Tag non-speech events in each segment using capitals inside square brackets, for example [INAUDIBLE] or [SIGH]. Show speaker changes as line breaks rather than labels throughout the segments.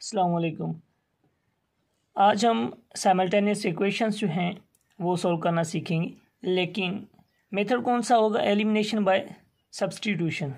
असलकुम आज हम साइमल्टेनियस इक्वेशंस जो हैं वो सॉल्व करना सीखेंगे लेकिन मेथड कौन सा होगा एलिमिनेशन बाय सब्सटीट्यूशन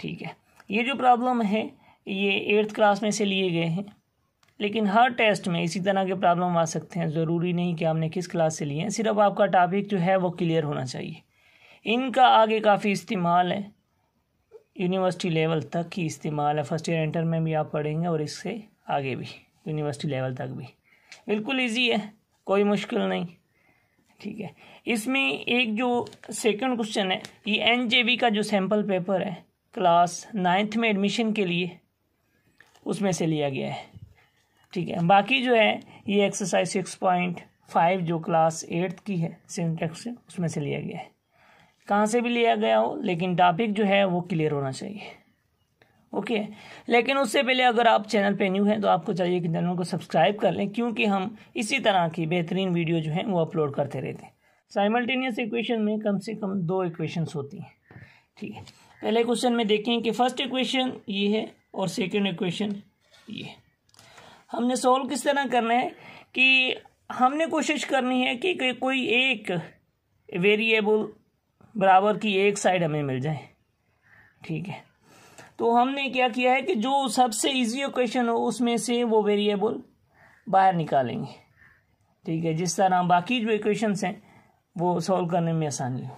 ठीक है ये जो प्रॉब्लम है ये एट्थ क्लास में से लिए गए हैं लेकिन हर टेस्ट में इसी तरह के प्रॉब्लम आ सकते हैं ज़रूरी नहीं कि आपने किस क्लास से लिए हैं सिर्फ आपका टॉपिक जो है वो क्लियर होना चाहिए इनका आगे काफ़ी इस्तेमाल है यूनिवर्सिटी लेवल तक ही इस्तेमाल है फर्स्ट ईयर इंटर में भी आप पढ़ेंगे और इससे आगे भी यूनिवर्सिटी लेवल तक भी बिल्कुल ईजी है कोई मुश्किल नहीं ठीक है इसमें एक जो सेकंड क्वेश्चन है ये एन का जो सैम्पल पेपर है क्लास नाइन्थ में एडमिशन के लिए उसमें से लिया गया है ठीक है बाकी जो है ये एक्सरसाइज सिक्स पॉइंट फाइव जो क्लास एट्थ की है सिंटेक्स उसमें से लिया गया है कहाँ से भी लिया गया हो लेकिन टॉपिक जो है वो क्लियर होना चाहिए ओके लेकिन उससे पहले अगर आप चैनल पे न्यू हैं तो आपको चाहिए कि चैनल को सब्सक्राइब कर लें क्योंकि हम इसी तरह की बेहतरीन वीडियो जो हैं वो अपलोड करते रहते हैं साइमल्टेनियस इक्वेशन में कम से कम दो इक्वेशंस होती हैं ठीक है पहले क्वेश्चन में देखें कि फर्स्ट इक्वेशन ये है और सेकेंड इक्वेशन ये हमने सॉल्व किस तरह करना है कि हमने कोशिश करनी है कि कोई एक वेरिएबल बराबर की एक साइड हमें मिल जाए ठीक है तो हमने क्या किया है कि जो सबसे इजी क्वेश्चन हो उसमें से वो वेरिएबल बाहर निकालेंगे ठीक है जिस तरह बाकी जो इक्वेशन हैं वो सॉल्व करने में आसानी हो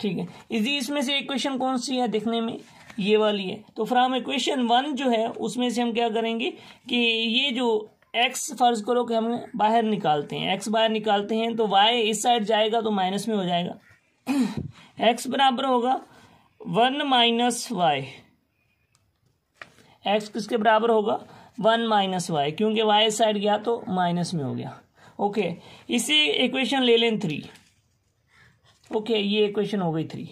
ठीक है इजी इसमें से एक क्वेश्चन कौन सी है देखने में ये वाली है तो फ्राम इक्वेशन वन जो है उसमें से हम क्या करेंगे कि ये जो एक्स फर्ज करो कि हम बाहर निकालते हैं एक्स बाहर निकालते हैं तो वाई इस साइड जाएगा तो माइनस में हो जाएगा एक्स [CLEARS THROAT] बराबर होगा वन माइनस वाई एक्स किसके बराबर होगा वन माइनस वाई क्योंकि वाई इस साइड गया तो माइनस में हो गया ओके इसी इक्वेशन ले लें थ्री ओके ये इक्वेशन हो गई थ्री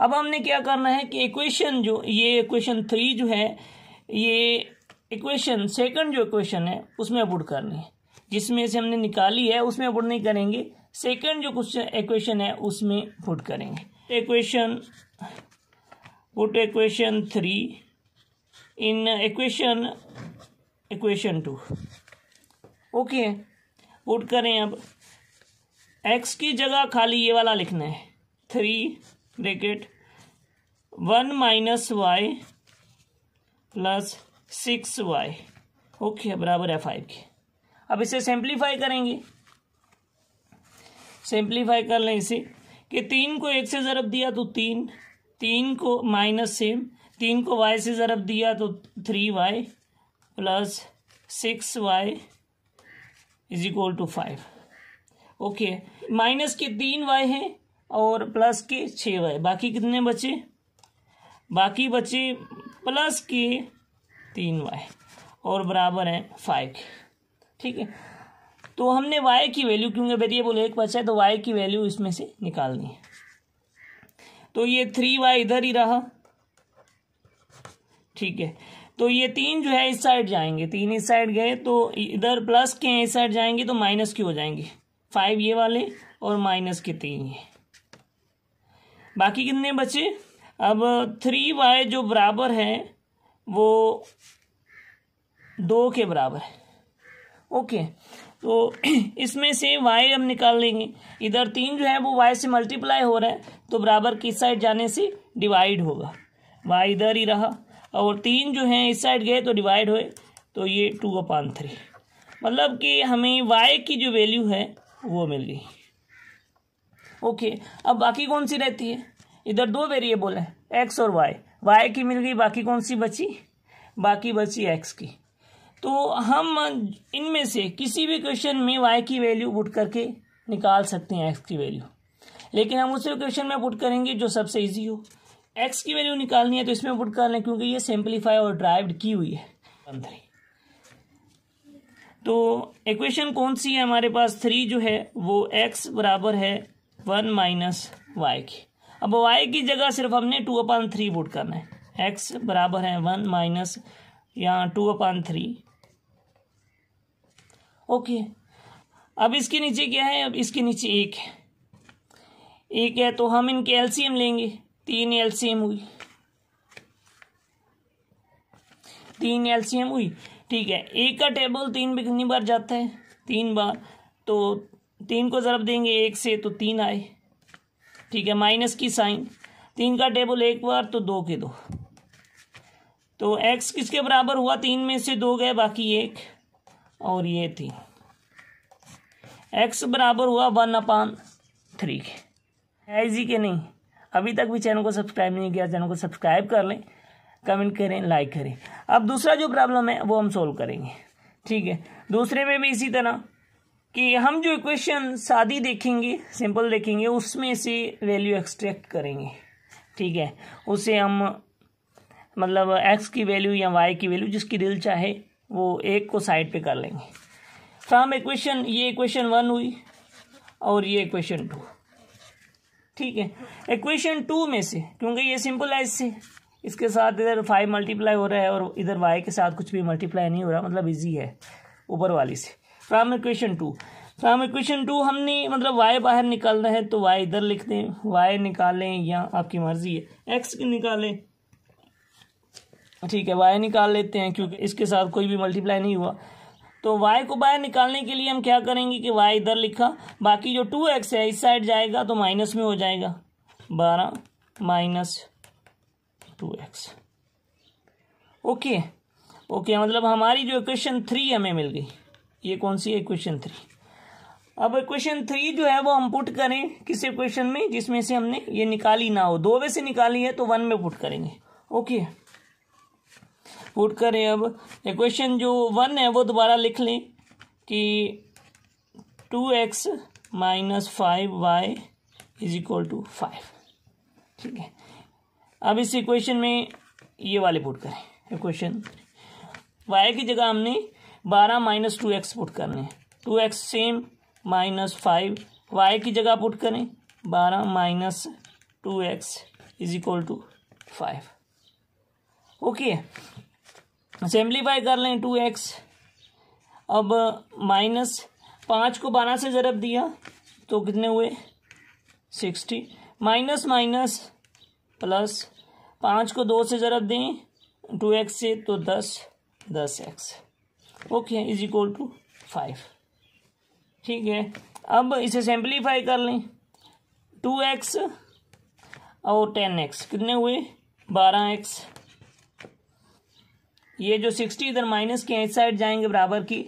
अब हमने क्या करना है कि इक्वेशन जो ये इक्वेशन थ्री जो है ये इक्वेशन सेकंड जो इक्वेशन है उसमें अपुट करनी है जिसमें से हमने निकाली है उसमें अपुट नहीं करेंगे सेकंड जो क्वेश्चन इक्वेशन है उसमें पुट करेंगे equation put equation three in equation equation two okay put करें अब एक्स की जगह खाली ये वाला लिखना है three bracket one minus Y plus six Y okay बराबर है फाइव के अब इसे सिंप्लीफाई करेंगे सिंप्लीफाई कर लें इसे कि तीन को एक से ज़रब दिया तो तीन तीन को माइनस सेम तीन को वाई से ज़रब दिया तो three Y plus six Y is equal to five okay minus के तीन वाई हैं और प्लस के छः वाई बाकी कितने बचे बाकी बचे प्लस के तीन वाई और बराबर है फाइव के ठीक है तो हमने वाई की वैल्यू क्योंकि वेरिएबल एक बचा है तो वाई की वैल्यू इसमें से निकालनी है तो ये थ्री वाई इधर ही रहा ठीक है तो ये तीन जो है इस साइड जाएंगे तीन इस साइड गए तो इधर प्लस के हैं इस साइड जाएंगे तो माइनस की हो जाएंगे फाइव ये वाले और माइनस के तीन ये बाकी कितने बचे अब थ्री वाई जो बराबर है वो दो के बराबर है ओके तो [CLEARS THROAT] इसमें से वाई हम निकाल लेंगे इधर तीन जो है वो वाई से मल्टीप्लाई हो रहा है तो बराबर किस साइड जाने से डिवाइड होगा वाई इधर ही रहा और तीन जो है इस साइड गए तो डिवाइड हुए तो ये टू अपान थ्री मतलब कि हमें वाई की जो वैल्यू है वो मिल गई ओके अब बाकी कौन सी रहती है इधर दो वेरिएबल है एक्स और वाई वाई की मिल गई बाकी कौन सी बची बाकी बची एक्स की तो हम इनमें से किसी भी क्वेश्चन में वाई की वैल्यू पुट करके निकाल सकते हैं एक्स की वैल्यू लेकिन हम उसे क्वेश्चन में पुट करेंगे जो सबसे इजी हो एक्स की वैल्यू निकालनी है तो इसमें पुट कर लें क्योंकि ये सिंप्लीफाई और ड्राइव्ड की हुई है थ्री तो इक्वेशन कौन सी है हमारे पास थ्री जो है वो एक्स बराबर है वन माइनस वाई की अब वाई की जगह सिर्फ हमने टू अपान थ्री पुट करना है एक्स बराबर है वन माइनस यहाँ टू अपान थ्री ओके अब इसके नीचे क्या है अब इसके नीचे एक है एक है तो हम इनके एलसीएम लेंगे तीन एलसीएम हुई तीन एलसीएम हुई ठीक है एक का टेबल तीन पे कितनी बार जाता है तीन बार तो तीन को ज़रब देंगे एक से तो तीन आए ठीक है माइनस की साइन तीन का टेबल एक बार तो दो के दो तो एक्स किसके बराबर हुआ तीन में से दो गए बाकी एक और ये तीन एक्स बराबर हुआ वन अपान थ्री है ऐसी के नहीं अभी तक भी चैनल को सब्सक्राइब नहीं किया चैनल को सब्सक्राइब कर लें कमेंट करें लाइक करें अब दूसरा जो प्रॉब्लम है वो हम सोल्व करेंगे ठीक है दूसरे में भी इसी तरह कि हम जो इक्वेशन सादी देखेंगे सिंपल देखेंगे उसमें से वैल्यू एक्सट्रैक्ट करेंगे ठीक है उसे हम मतलब एक्स की वैल्यू या वाई की वैल्यू जिसकी दिल चाहे वो एक को साइड पे कर लेंगे तो हम इक्वेशन ये इक्वेशन वन हुई और ये इक्वेशन टू ठीक है इक्वेशन टू में से क्योंकि ये सिंपल है इससे इसके साथ इधर फाइव मल्टीप्लाई हो रहा है और इधर वाई के साथ कुछ भी मल्टीप्लाई नहीं हो रहा मतलब इजी है ऊपर वाली से from equation two from equation two हमने मतलब वाई बाहर निकालना है तो वाई इधर लिख दें वाई निकालें या आपकी मर्जी है एक्स की निकालें ठीक है वाई निकाल लेते हैं क्योंकि इसके साथ कोई भी मल्टीप्लाई नहीं हुआ तो y को बाहर निकालने के लिए हम क्या करेंगे कि y इधर लिखा बाकी जो टू एक्स है इस साइड जाएगा तो माइनस में हो जाएगा बारह minus two x okay okay मतलब हमारी जो इक्वेशन थ्री हमें मिल गई ये कौन सी है क्वेश्चन थ्री अब क्वेश्चन थ्री जो है वो हम पुट करें किसी क्वेश्चन में जिसमें से हमने ये निकाली ना हो दो में से निकाली है तो वन में पुट करेंगे ओके पुट करें अब इक्वेशन क्वेश्चन जो वन है वो दोबारा लिख लें कि two x minus five y is equal to five ठीक है अब इस इक्वेशन में ये वाले पुट करें क्वेश्चन वाई की जगह हमने बारह माइनस टू एक्स पुट करने लें two x same minus five y की जगह पुट करें बारह minus two x is equal to five okay simplify कर लें टू एक्स अब माइनस पाँच को बारह से ज़रब दिया तो कितने हुए सिक्सटी माइनस माइनस प्लस पाँच को दो से ज़रब दें टू एक्स से तो दस दस x okay is equal to five ठीक है अब इसे सिंप्लीफाई कर लें टू एक्स और टेन एक्स कितने हुए बारह एक्स ये जो सिक्सटी इधर माइनस के इस साइड जाएंगे बराबर की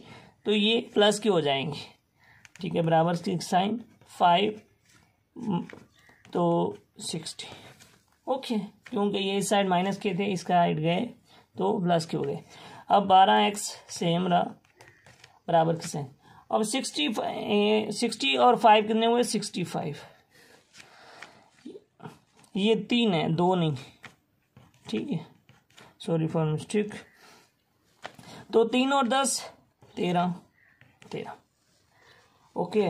तो ये प्लस के हो जाएंगे ठीक है बराबर सिक्स साइन फाइव तो सिक्सटी ओके क्योंकि ये इस साइड माइनस के थे इसका साइड गए तो प्लस के हो गए अब बारह एक्स सेम रहा बराबर किसे अब सिक्सटी सिक्सटी और फाइव कितने हुए सिक्सटी फाइव ये तीन है दो नहीं ठीक है सॉरी फॉर मिस्टेक तो तीन और दस तेरह तेरह ओके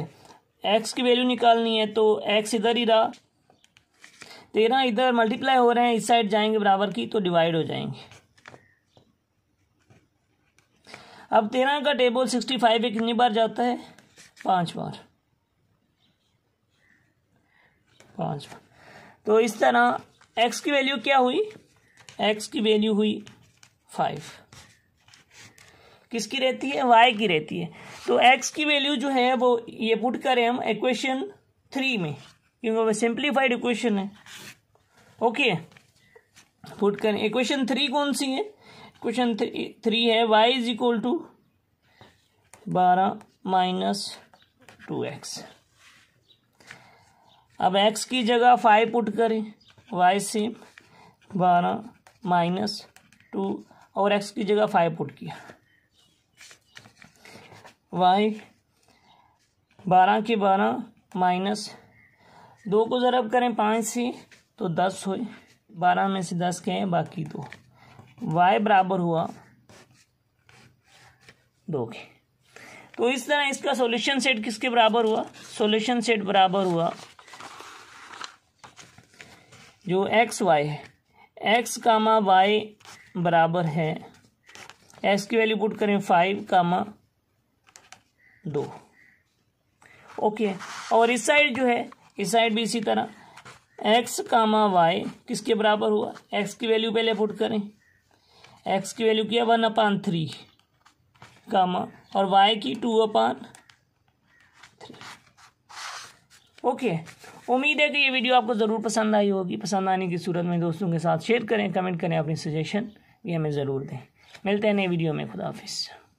एक्स की वैल्यू निकालनी है तो एक्स इधर ही रहा तेरह इधर मल्टीप्लाई हो रहे हैं इस साइड जाएंगे बराबर की तो डिवाइड हो जाएंगे अब तेरह का टेबल सिक्सटी फाइव पे कितनी बार जाता है पांच बार पांच बार तो इस तरह एक्स की वैल्यू क्या हुई एक्स की वैल्यू हुई फाइव किसकी रहती है वाई की रहती है तो एक्स की वैल्यू जो है वो ये पुट करें हम इक्वेशन थ्री में क्योंकि वह सिंप्लीफाइड इक्वेशन है ओके पुट करें इक्वेशन थ्री कौन सी है क्वेश्चन थ्री है वाई इज इक्वल टू बारह माइनस टू एक्स अब एक्स की जगह फाइव पुट करें वाई से बारह माइनस टू और एक्स की जगह फाइव पुट किया वाई बारह के बारह माइनस दो को ज़रब करें पाँच से तो दस हो बारह में से दस के हैं बाकी दो y बराबर हुआ दो के तो इस तरह इसका सॉल्यूशन सेट किसके बराबर हुआ सॉल्यूशन सेट बराबर हुआ जो एक्स वाई है एक्स कामा वाई बराबर है एक्स की वैल्यू पुट करें फाइव कामा दो ओके और इस साइड जो है इस साइड भी इसी तरह एक्स कामा वाई किसके बराबर हुआ एक्स की वैल्यू पहले पुट करें एक्स की वैल्यू किया वन अपान थ्री कामा और वाई की टू अपान थ्री ओके उम्मीद है कि ये वीडियो आपको ज़रूर पसंद आई होगी पसंद आने की सूरत में दोस्तों के साथ शेयर करें कमेंट करें अपनी सजेशन भी हमें ज़रूर दें मिलते हैं नए वीडियो में खुदा हाफिज़